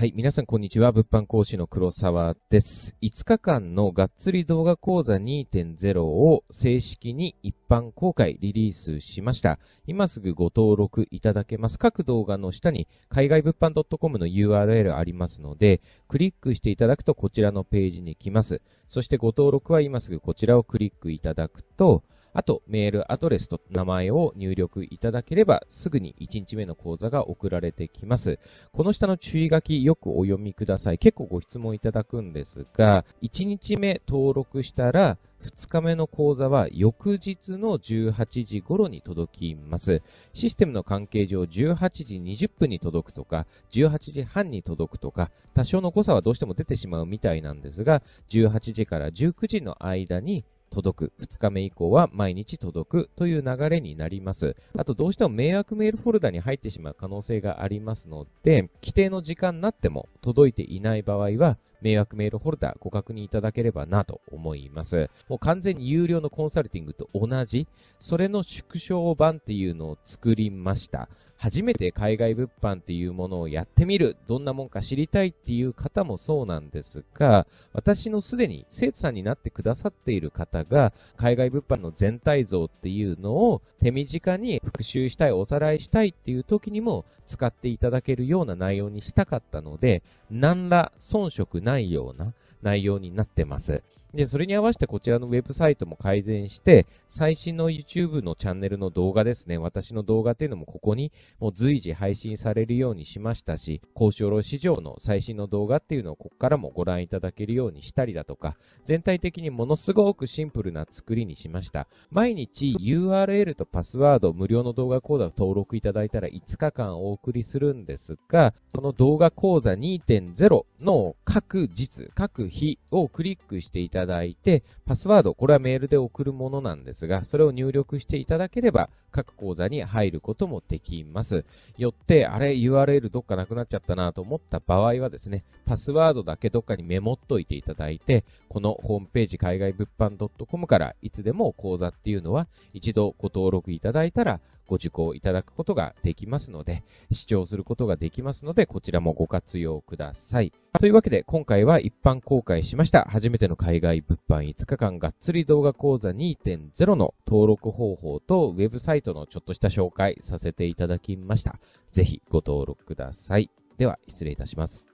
はい。皆さん、こんにちは。物販講師の黒沢です。5日間のがっつり動画講座2.0を正式に一般公開リリースしました。今すぐご登録いただけます。各動画の下に海外物販 .com の URL ありますので、クリックしていただくとこちらのページに来ます。そしてご登録は今すぐこちらをクリックいただくと、あとメールアドレスと名前を入力いただければすぐに1日目の講座が送られてきます。この下の注意書きよくお読みください。結構ご質問いただくんですが、1日目登録したら2日目の講座は翌日の18時頃に届きます。システムの関係上18時20分に届くとか、18時半に届くとか、多少の誤差はどうしても出てしまうみたいなんですが、18時から19時の間に届く。2日目以降は毎日届くという流れになります。あとどうしても迷惑メールフォルダに入ってしまう可能性がありますので、規定の時間になっても届いていない場合は、迷惑メールホルダーご確認いただければなと思います。もう完全に有料のコンサルティングと同じ、それの縮小版っていうのを作りました。初めて海外物販っていうものをやってみる、どんなもんか知りたいっていう方もそうなんですが、私のすでに生徒さんになってくださっている方が、海外物販の全体像っていうのを手短に復習したい、おさらいしたいっていう時にも使っていただけるような内容にしたかったので、何ら遜色ないような内容になってます。で、それに合わせてこちらのウェブサイトも改善して、最新の YouTube のチャンネルの動画ですね、私の動画っていうのもここにもう随時配信されるようにしましたし、高小炉市場の最新の動画っていうのをここからもご覧いただけるようにしたりだとか、全体的にものすごくシンプルな作りにしました。毎日 URL とパスワード無料の動画講座を登録いただいたら5日間お送りするんですが、この動画講座2.0の各日、各日をクリックしていたただいて、パスワード、これはメールで送るものなんですが、それを入力していただければ、各口座に入ることもできます。よって、あれ、URL どっかなくなっちゃったなと思った場合はですね、パスワードだけどっかにメモっといていただいて、このホームページ海外物販 .com からいつでも口座っていうのは一度ご登録いただいたら、ご受講いただくことができますので、視聴することができますので、こちらもご活用ください。というわけで、今回は一般公開しました、初めての海外物販5日間がっつり動画講座2.0の登録方法とウェブサイトのちょっとした紹介させていただきました。ぜひご登録ください。では、失礼いたします。